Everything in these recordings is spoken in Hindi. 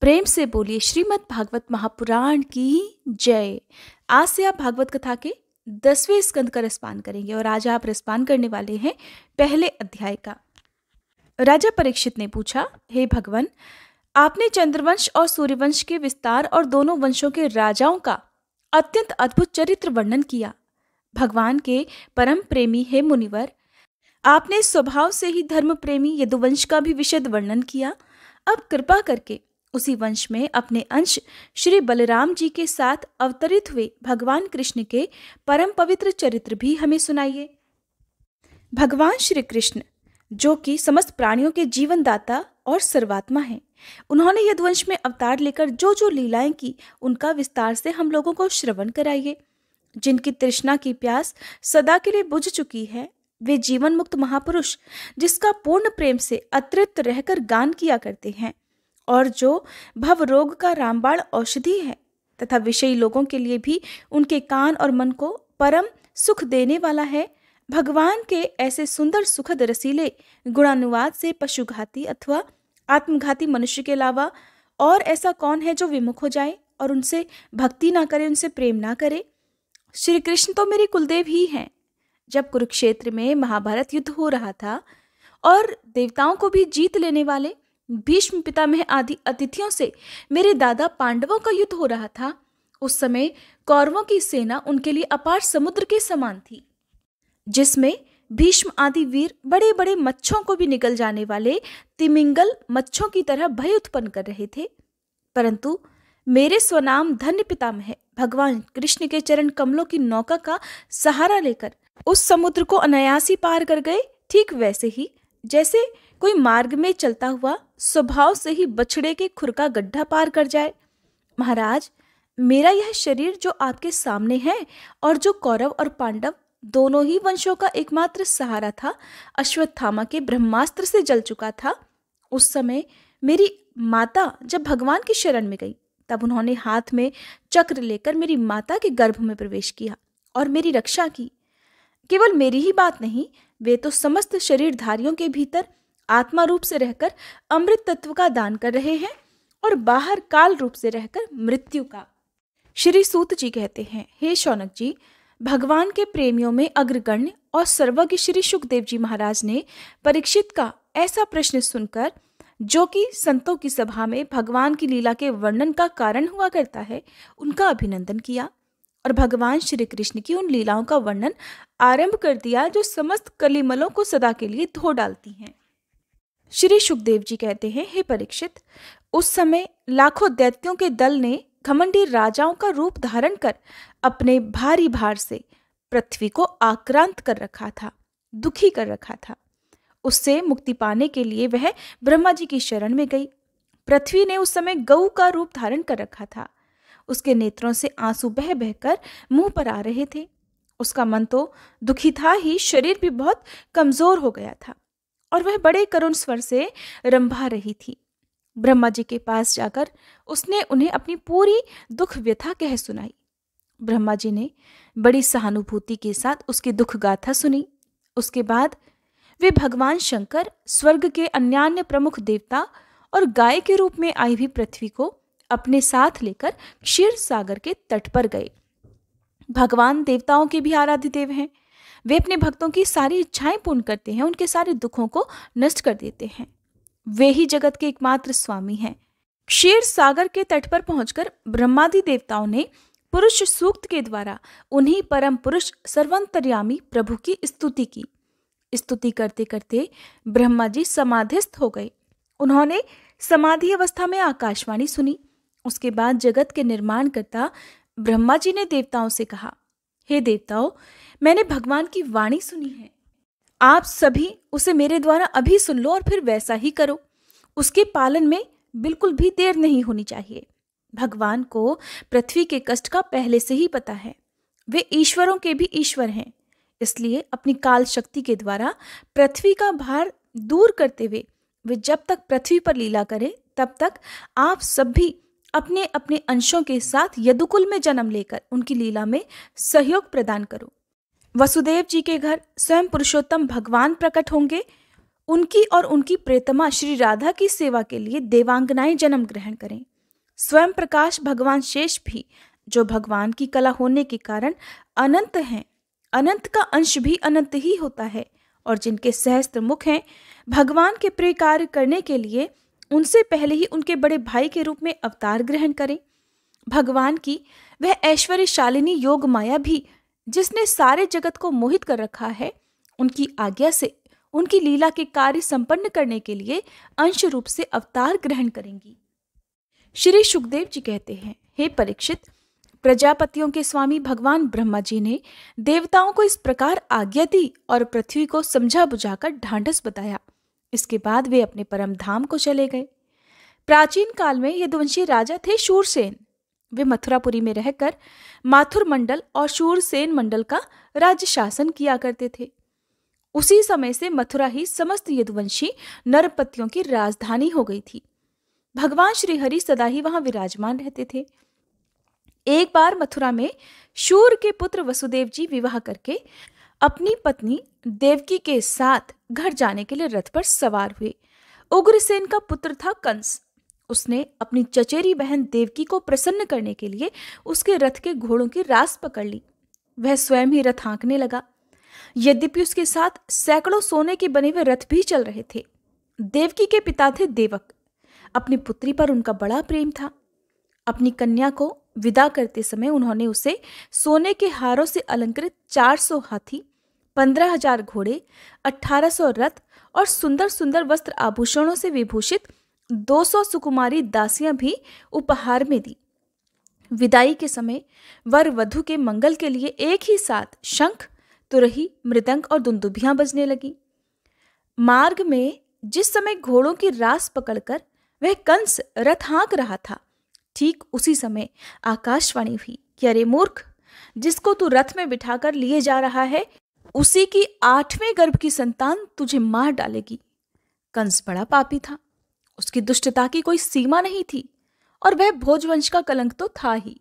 प्रेम से बोलिए श्रीमद् भागवत महापुराण की जय आज से आप भागवत कथा के दसवें स्कंद का रसपान करेंगे और आज आप रसपान करने वाले हैं पहले अध्याय का राजा परीक्षित ने पूछा हे भगवान आपने चंद्रवंश और सूर्यवंश के विस्तार और दोनों वंशों के राजाओं का अत्यंत अद्भुत चरित्र वर्णन किया भगवान के परम प्रेमी हे मुनिवर आपने स्वभाव से ही धर्म प्रेमी यदुवंश का भी विशद वर्णन किया अब कृपा करके उसी वंश में अपने अंश श्री बलराम जी के साथ अवतरित हुए भगवान कृष्ण के परम पवित्र चरित्र भी हमें सुनाइए भगवान श्री कृष्ण जो कि समस्त प्राणियों के जीवनदाता और सर्वात्मा हैं उन्होंने यदुवंश में अवतार लेकर जो जो लीलाएं की उनका विस्तार से हम लोगों को श्रवण कराइए जिनकी तृष्णा की प्यास सदा के लिए बुझ चुकी है वे जीवन मुक्त महापुरुष जिसका पूर्ण प्रेम से अतृप्त रहकर गान किया करते हैं और जो भव रोग का रामबाण औषधि है तथा विषयी लोगों के लिए भी उनके कान और मन को परम सुख देने वाला है भगवान के ऐसे सुंदर सुखद रसीले गुणानुवाद से पशुघाती अथवा आत्मघाती मनुष्य के अलावा और ऐसा कौन है जो विमुख हो जाए और उनसे भक्ति ना करे उनसे प्रेम ना करे श्री कृष्ण तो मेरे कुलदेव ही हैं जब कुरुक्षेत्र में महाभारत युद्ध हो रहा था और देवताओं को भी जीत लेने वाले भीष्म पितामह आदि अतिथियों से मेरे दादा पांडवों का युद्ध हो रहा था उस समय कौरवों की सेना उनके लिए अपार समुद्र के समान थी जिसमें भीष्म आदि वीर बड़े बड़े मच्छों को भी निकल जाने वाले तिमिंगल मच्छों की तरह भय उत्पन्न कर रहे थे परंतु मेरे स्वनाम धन्य पितामह भगवान कृष्ण के चरण कमलों की नौका का सहारा लेकर उस समुद्र को अनायासी पार कर गए ठीक वैसे ही जैसे कोई मार्ग में चलता हुआ स्वभाव से ही बछड़े के खुर का गड्ढा पार कर जाए महाराज मेरा यह शरीर जो आपके सामने है और जो कौरव और पांडव दोनों ही वंशों का एकमात्र सहारा था अश्वत्थामा के ब्रह्मास्त्र से जल चुका था उस समय मेरी माता जब भगवान की शरण में गई तब उन्होंने हाथ में चक्र लेकर मेरी माता के गर्भ में प्रवेश किया और मेरी रक्षा की केवल मेरी ही बात नहीं वे तो समस्त शरीरधारियों के भीतर आत्मा रूप से रहकर अमृत तत्व का दान कर रहे हैं और बाहर काल रूप से रहकर मृत्यु का श्री सूत जी कहते हैं हे शौनक जी भगवान के प्रेमियों में अग्रगण्य और सर्वज्ञ श्री सुखदेव जी महाराज ने परीक्षित का ऐसा प्रश्न सुनकर जो कि संतों की सभा में भगवान की लीला के वर्णन का कारण हुआ करता है उनका अभिनंदन किया और भगवान श्री कृष्ण की उन लीलाओं का वर्णन आरंभ कर दिया जो समस्त कलिमलों को सदा के लिए धो डालती हैं श्री सुखदेव जी कहते हैं हे परीक्षित उस समय लाखों दैत्यों के दल ने घमंडी राजाओं का रूप धारण कर अपने भारी भार से पृथ्वी को आक्रांत कर रखा था दुखी कर रखा था उससे मुक्ति पाने के लिए वह ब्रह्मा जी की शरण में गई पृथ्वी ने उस समय गऊ का रूप धारण कर रखा था उसके नेत्रों से आंसू बह बहकर मुंह पर आ रहे थे उसका मन तो दुखी था ही शरीर भी बहुत कमजोर हो गया था और वह बड़े करुण स्वर से रंभा रही थी ब्रह्मा जी के पास जाकर उसने उन्हें अपनी पूरी दुख व्यथा कह सुनाई ब्रह्मा जी ने बड़ी सहानुभूति के साथ उसकी दुख गाथा सुनी उसके बाद वे भगवान शंकर स्वर्ग के अन्य प्रमुख देवता और गाय के रूप में आई हुई पृथ्वी को अपने साथ लेकर क्षीर सागर के तट पर गए भगवान देवताओं के भी आराध्य देव हैं वे अपने भक्तों की सारी इच्छाएं पूर्ण करते हैं उनके सारे दुखों को नष्ट कर देते हैं वे ही जगत के एकमात्र स्वामी हैं क्षीर सागर के तट पर पहुंचकर ब्रह्मादि देवताओं ने पुरुष सूक्त के द्वारा उन्हीं परम पुरुष सर्वंतर्यामी प्रभु की स्तुति की स्तुति करते करते ब्रह्मा जी समाधिस्थ हो गए उन्होंने समाधि अवस्था में आकाशवाणी सुनी उसके बाद जगत के निर्माण करता ब्रह्मा जी ने देवताओं से कहा हे देवताओं मैंने भगवान की वाणी सुनी है आप सभी उसे मेरे द्वारा अभी सुन लो और फिर वैसा ही करो उसके पालन में बिल्कुल भी देर नहीं होनी चाहिए भगवान को पृथ्वी के कष्ट का पहले से ही पता है वे ईश्वरों के भी ईश्वर हैं इसलिए अपनी काल शक्ति के द्वारा पृथ्वी का भार दूर करते हुए वे जब तक पृथ्वी पर लीला करें तब तक आप सब भी अपने अपने अंशों के साथ यदुकुल में जन्म लेकर उनकी लीला में सहयोग प्रदान करो वसुदेव जी के घर स्वयं पुरुषोत्तम भगवान प्रकट होंगे उनकी और उनकी प्रेतमा श्री राधा की सेवा के लिए देवांगनाएं जन्म ग्रहण करें स्वयं प्रकाश भगवान शेष भी जो भगवान की कला होने के कारण अनंत हैं अनंत का अंश भी अनंत ही होता है और जिनके सहस्त्र मुख हैं भगवान के प्रिय कार्य करने के लिए उनसे पहले ही उनके बड़े भाई के रूप में अवतार ग्रहण करें भगवान की वह ऐश्वर्यशालिनी योग माया भी जिसने सारे जगत को मोहित कर रखा है उनकी आज्ञा से उनकी लीला के कार्य संपन्न करने के लिए अंश रूप से अवतार ग्रहण करेंगी श्री सुखदेव जी कहते हैं हे परीक्षित प्रजापतियों के स्वामी भगवान ब्रह्मा जी ने देवताओं को इस प्रकार आज्ञा दी और पृथ्वी को समझा बुझाकर ढांढस बताया इसके बाद वे अपने परम धाम को चले गए प्राचीन काल में यदुवंशी राजा थे शूरसेन वे मथुरापुरी में रहकर माथुर मंडल और शूरसेन मंडल का राज्य शासन किया करते थे उसी समय से मथुरा ही समस्त यदुवंशी नरपतियों की राजधानी हो गई थी भगवान श्रीहरि सदा ही वहां विराजमान रहते थे एक बार मथुरा में शूर के पुत्र वसुदेव जी विवाह करके अपनी पत्नी देवकी के साथ घर जाने के लिए रथ पर सवार हुए उग्रसेन का पुत्र था कंस उसने अपनी चचेरी बहन देवकी को प्रसन्न करने के लिए उसके रथ के घोड़ों की रास पकड़ ली वह स्वयं ही रथ हाँकने लगा यद्यपि उसके साथ सैकड़ों सोने के बने हुए रथ भी चल रहे थे देवकी के पिता थे देवक अपनी पुत्री पर उनका बड़ा प्रेम था अपनी कन्या को विदा करते समय उन्होंने उसे सोने के हारों से अलंकृत 400 हाथी पंद्रह हजार घोड़े अठारह सौ रथ और सुंदर सुंदर वस्त्र आभूषणों से विभूषित दो सौ सुकुमारी दासियां भी उपहार में दी विदाई के समय वर वधु के मंगल के लिए एक ही साथ शंख तुरही मृदंग और दुंदुभियां बजने लगी मार्ग में जिस समय घोड़ों की रास पकड़कर वह कंस रथ हाँक रहा था ठीक उसी समय आकाशवाणी हुई कि अरे मूर्ख जिसको तू रथ में बिठाकर लिए जा रहा है उसी की आठवें गर्भ की संतान तुझे मार डालेगी कंस बड़ा पापी था उसकी दुष्टता की कोई सीमा नहीं थी और वह भोजवंश का कलंक तो था ही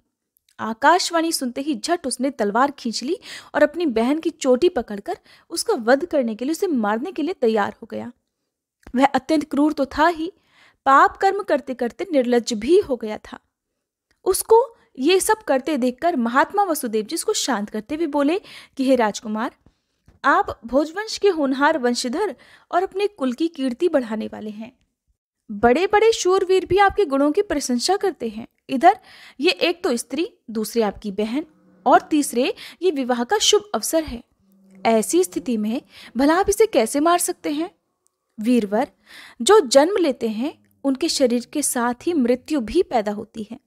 आकाशवाणी सुनते ही झट उसने तलवार खींच ली और अपनी बहन की चोटी पकड़कर उसका वध करने के लिए उसे मारने के लिए तैयार हो गया वह अत्यंत क्रूर तो था ही पाप कर्म करते करते निर्लज भी हो गया था उसको ये सब करते देखकर महात्मा वसुदेव जी उसको शांत करते हुए बोले कि हे राजकुमार आप भोजवंश के होनहार वंशधर और अपने कुल की कीर्ति बढ़ाने वाले हैं बड़े बड़े शूरवीर भी आपके गुणों की प्रशंसा करते हैं इधर ये एक तो स्त्री दूसरे आपकी बहन और तीसरे ये विवाह का शुभ अवसर है ऐसी स्थिति में भला आप इसे कैसे मार सकते हैं वीरवर जो जन्म लेते हैं उनके शरीर के साथ ही मृत्यु भी पैदा होती है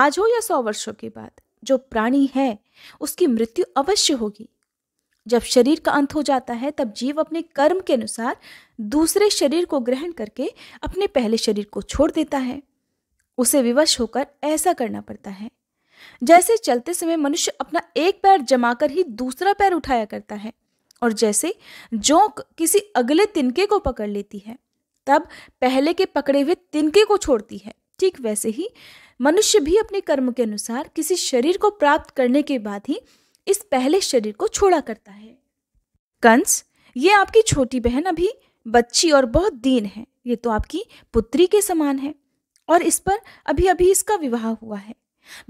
आज हो या सौ वर्षों के बाद जो प्राणी है उसकी मृत्यु अवश्य होगी जब शरीर का अंत हो जाता है तब जीव अपने कर्म के अनुसार दूसरे शरीर को ग्रहण करके अपने पहले शरीर को छोड़ देता है उसे विवश होकर ऐसा करना पड़ता है जैसे चलते समय मनुष्य अपना एक पैर जमाकर ही दूसरा पैर उठाया करता है और जैसे जोंक किसी अगले तिनके को पकड़ लेती है तब पहले के पकड़े हुए तिनके को छोड़ती है ठीक वैसे ही मनुष्य भी अपने कर्म के अनुसार किसी शरीर को प्राप्त करने के बाद ही इस पहले शरीर को छोड़ा करता है कंस ये आपकी छोटी बहन अभी बच्ची और बहुत दीन है ये तो आपकी पुत्री के समान है और इस पर अभी अभी इसका विवाह हुआ है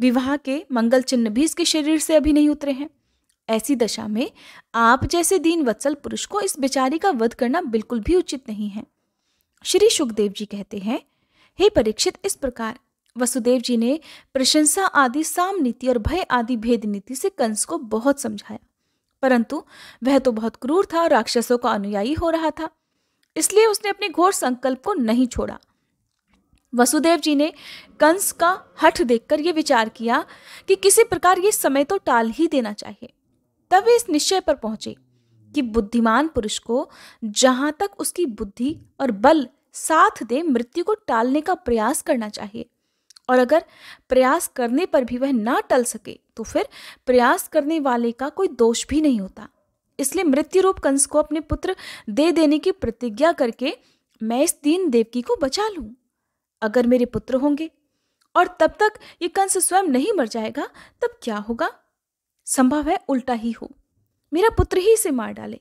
विवाह के मंगल चिन्ह भी इसके शरीर से अभी नहीं उतरे हैं ऐसी दशा में आप जैसे दीन वत्सल पुरुष को इस बेचारी का वध करना बिल्कुल भी उचित नहीं है श्री सुखदेव जी कहते हैं हे परीक्षित इस प्रकार वसुदेव जी ने प्रशंसा आदि साम नीति और भय आदि भेद नीति से कंस को बहुत समझाया परंतु वह तो बहुत क्रूर था राक्षसों का अनुयायी हो रहा था इसलिए उसने अपने घोर संकल्प को नहीं छोड़ा वसुदेव जी ने कंस का हठ देखकर यह विचार किया कि किसी प्रकार ये समय तो टाल ही देना चाहिए तब वे इस निश्चय पर पहुंचे कि बुद्धिमान पुरुष को जहां तक उसकी बुद्धि और बल साथ दे मृत्यु को टालने का प्रयास करना चाहिए और अगर प्रयास करने पर भी वह ना टल सके तो फिर प्रयास करने वाले का कोई दोष भी नहीं होता इसलिए मृत्यु रूप कंस को अपने पुत्र दे देने की प्रतिज्ञा करके मैं इस दीन देवकी को बचा लूं अगर मेरे पुत्र होंगे और तब तक ये कंस स्वयं नहीं मर जाएगा तब क्या होगा संभव है उल्टा ही हो मेरा पुत्र ही इसे मार डाले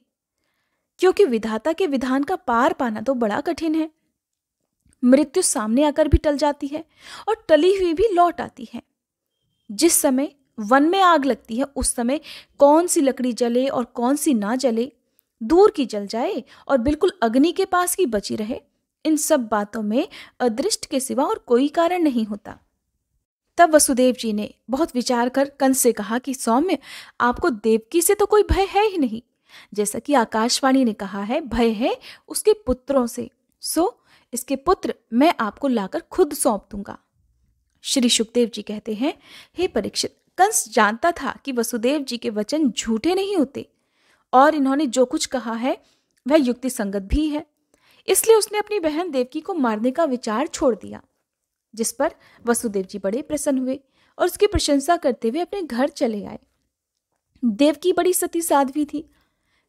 क्योंकि विधाता के विधान का पार पाना तो बड़ा कठिन है मृत्यु सामने आकर भी टल जाती है और टली हुई भी लौट आती है जिस समय वन में आग लगती है उस समय कौन सी लकड़ी जले और कौन सी ना जले दूर की जल जाए और बिल्कुल अग्नि के पास की बची रहे इन सब बातों में अदृष्ट के सिवा और कोई कारण नहीं होता तब वसुदेव जी ने बहुत विचार कर कंस से कहा कि सौम्य आपको देवकी से तो कोई भय है ही नहीं जैसा कि आकाशवाणी ने कहा है भय है उसके पुत्रों से सो इसके पुत्र मैं आपको लाकर खुद सौंप दूंगा श्री सुखदेव जी कहते हैं हे परीक्षित कंस जानता था कि वसुदेव जी के वचन झूठे नहीं होते और इन्होंने जो कुछ कहा है वह युक्ति संगत भी है इसलिए उसने अपनी बहन देवकी को मारने का विचार छोड़ दिया जिस पर वसुदेव जी बड़े प्रसन्न हुए और उसकी प्रशंसा करते हुए अपने घर चले आए देवकी बड़ी सती साध्वी थी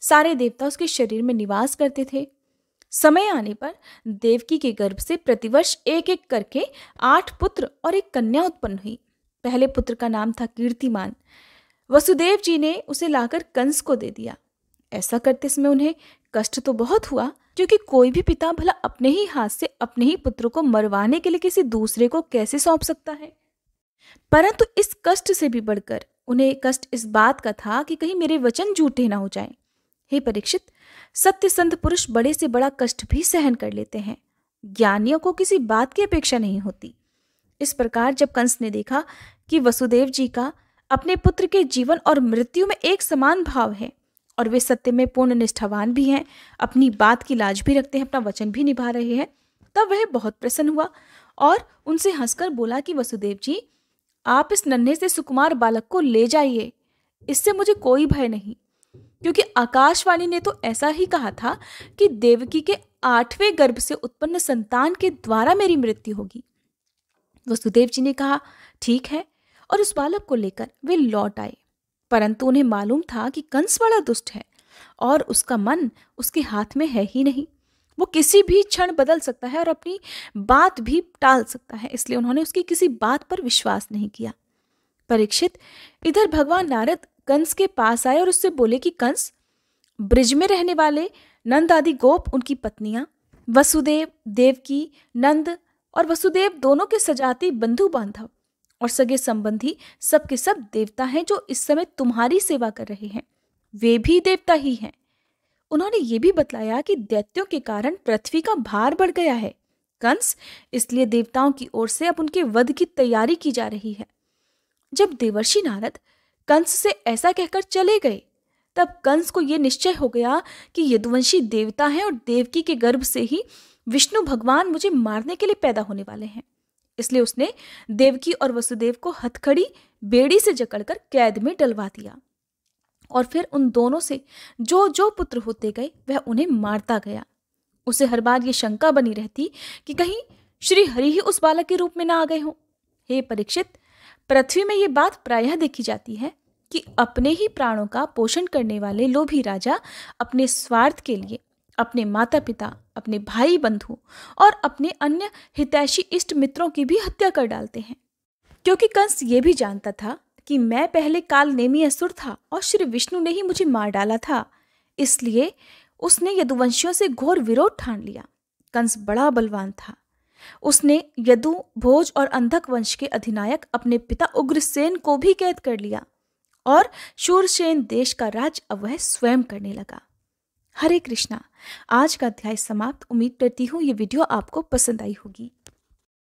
सारे देवता उसके शरीर में निवास करते थे समय आने पर देवकी के गर्भ से प्रतिवर्ष एक एक करके आठ पुत्र और एक कन्या उत्पन्न हुई पहले पुत्र का नाम था कीर्तिमान वसुदेव जी ने उसे लाकर कंस को दे दिया ऐसा करते समय उन्हें कष्ट तो बहुत हुआ क्योंकि कोई भी पिता भला अपने ही हाथ से अपने ही पुत्र को मरवाने के लिए किसी दूसरे को कैसे सौंप सकता है परंतु इस कष्ट से भी बढ़कर उन्हें कष्ट इस बात का था कि कहीं मेरे वचन झूठे ना हो जाए हे परीक्षित सत्य संत पुरुष बड़े से बड़ा कष्ट भी सहन कर लेते हैं ज्ञानियों को किसी बात की अपेक्षा नहीं होती इस प्रकार जब कंस ने देखा कि वसुदेव जी का अपने पुत्र के जीवन और मृत्यु में एक समान भाव है और वे सत्य में पूर्ण निष्ठावान भी हैं अपनी बात की लाज भी रखते हैं अपना वचन भी निभा रहे हैं तब वह बहुत प्रसन्न हुआ और उनसे हंसकर बोला कि वसुदेव जी आप इस नन्हे से सुकुमार बालक को ले जाइए इससे मुझे कोई भय नहीं क्योंकि आकाशवाणी ने तो ऐसा ही कहा था कि देवकी के आठवें गर्भ से उत्पन्न संतान के द्वारा मेरी मृत्यु होगी वसुदेव जी ने कहा ठीक है और उस बालक को लेकर वे लौट आए परंतु उन्हें मालूम था कि कंस बड़ा दुष्ट है और उसका मन उसके हाथ में है ही नहीं वो किसी भी क्षण बदल सकता है और अपनी बात भी टाल सकता है इसलिए उन्होंने उसकी किसी बात पर विश्वास नहीं किया परीक्षित इधर भगवान नारद कंस के पास आए और उससे बोले कि कंस ब्रिज में रहने वाले नंद आदि गोप उनकी पत्नियां वसुदेव देवकी नंद और वसुदेव दोनों के सजाती बंधु बांधव और सगे संबंधी सबके सब देवता हैं जो इस समय तुम्हारी सेवा कर रहे हैं वे भी देवता ही हैं उन्होंने ये भी बतलाया कि दैत्यों के कारण पृथ्वी का भार बढ़ गया है कंस इसलिए देवताओं की ओर से अब उनके वध की तैयारी की जा रही है जब देवर्षि नारद कंस से ऐसा कहकर चले गए तब कंस को यह निश्चय हो गया कि यदुवंशी देवता हैं और देवकी के गर्भ से ही विष्णु भगवान मुझे मारने के लिए पैदा होने वाले हैं इसलिए उसने देवकी और वसुदेव को हथखड़ी बेड़ी से जकड़कर कैद में डलवा दिया और फिर उन दोनों से जो जो पुत्र होते गए वह उन्हें मारता गया उसे हर बार ये शंका बनी रहती कि कहीं श्री हरि ही उस बालक के रूप में ना आ गए हों हे परीक्षित पृथ्वी में ये बात प्रायः देखी जाती है कि अपने ही प्राणों का पोषण करने वाले लोभी राजा अपने स्वार्थ के लिए अपने माता पिता अपने भाई बंधु और अपने अन्य हितैषी इष्ट मित्रों की भी हत्या कर डालते हैं क्योंकि कंस ये भी जानता था कि मैं पहले काल नेमी असुर था और श्री विष्णु ने ही मुझे मार डाला था इसलिए उसने यदुवंशियों से घोर विरोध ठान लिया कंस बड़ा बलवान था उसने यदु भोज और अंधक वंश के अधिनायक अपने पिता उग्रसेन को भी कैद कर लिया और शूरसेन देश का राज अब वह स्वयं करने लगा हरे कृष्णा आज का अध्याय समाप्त उम्मीद करती हूँ ये वीडियो आपको पसंद आई होगी